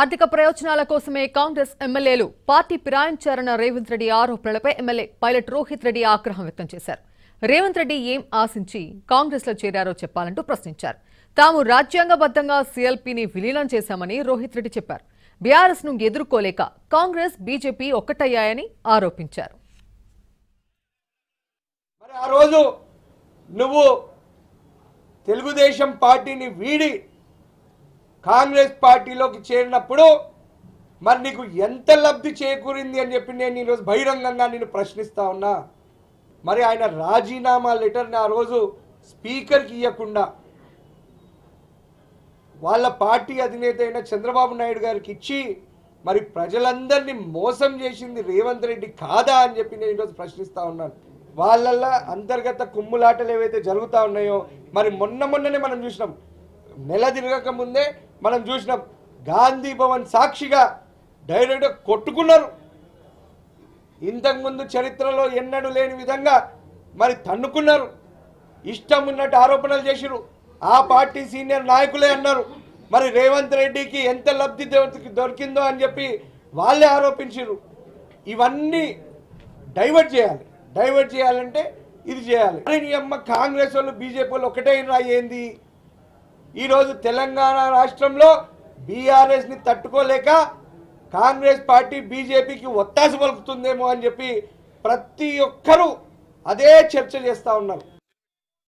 ఆర్థిక ప్రయోజనాల కోసమే కాంగ్రెస్ ఎమ్మెల్యేలు పార్టీ పిరాయించారన్న రేవంత్ రెడ్డి ఆరోపణలపై ఎమ్మెల్యే పైలట్ రోహిత్ రెడ్డి ఆగ్రహం వ్యక్తం చేశారు రేవంత్ రెడ్డి ఏం ఆశించి కాంగ్రెస్లో చేరారో చెప్పాలంటూ ప్రశ్నించారు తాము రాజ్యాంగబద్దంగా సీఎల్పీని విలీనం చేశామని రోహిత్ రెడ్డి చెప్పారు బీఆర్ఎస్ ను ఎదుర్కోలేక కాంగ్రెస్ బీజేపీ ఒక్కటయ్యాయని ఆరోపించారు తెలుగుదేశం పార్టీని వీడి కాంగ్రెస్ పార్టీలోకి చేరినప్పుడు మరి నీకు ఎంత లబ్ధి చేకూరింది అని చెప్పి నేను ఈరోజు బహిరంగంగా నేను ప్రశ్నిస్తా ఉన్నా మరి ఆయన రాజీనామా లెటర్ని ఆ రోజు స్పీకర్కి ఇవ్వకుండా వాళ్ళ పార్టీ అధినేత అయిన చంద్రబాబు నాయుడు గారికి ఇచ్చి మరి ప్రజలందరినీ మోసం చేసింది రేవంత్ రెడ్డి కాదా అని చెప్పి నేను ఈరోజు ప్రశ్నిస్తూ ఉన్నాను వాళ్ళల్లో అంతర్గత కుమ్ములాటలు ఏవైతే జరుగుతూ ఉన్నాయో మరి మొన్న మొన్ననే మనం చూసినాం నెల తిరగక ముందే మనం చూసినాం గాంధీ భవన్ సాక్షిగా డైరెక్ట్గా కొట్టుకున్నారు ఇంతకుముందు చరిత్రలో ఎన్నడూ లేని విధంగా మరి తన్నుకున్నారు ఇష్టం ఉన్నట్టు ఆరోపణలు చేసిరు ఆ పార్టీ సీనియర్ నాయకులే అన్నారు మరి రేవంత్ రెడ్డికి ఎంత లబ్ధి దొరికిందో అని చెప్పి వాళ్ళే ఆరోపించారు ఇవన్నీ డైవర్ట్ చేయాలి డైవర్ట్ చేయాలంటే ఇది చేయాలి అమ్మ కాంగ్రెస్ వాళ్ళు బీజేపీ వాళ్ళు ఒకటే ఏంది ఈరోజు తెలంగాణ రాష్ట్రంలో బీఆర్ఎస్ని తట్టుకోలేక కాంగ్రెస్ పార్టీ బీజేపీకి ఒత్తాసు పలుకుతుందేమో అని చెప్పి ప్రతి ఒక్కరూ అదే చర్చ చేస్తూ ఉన్నారు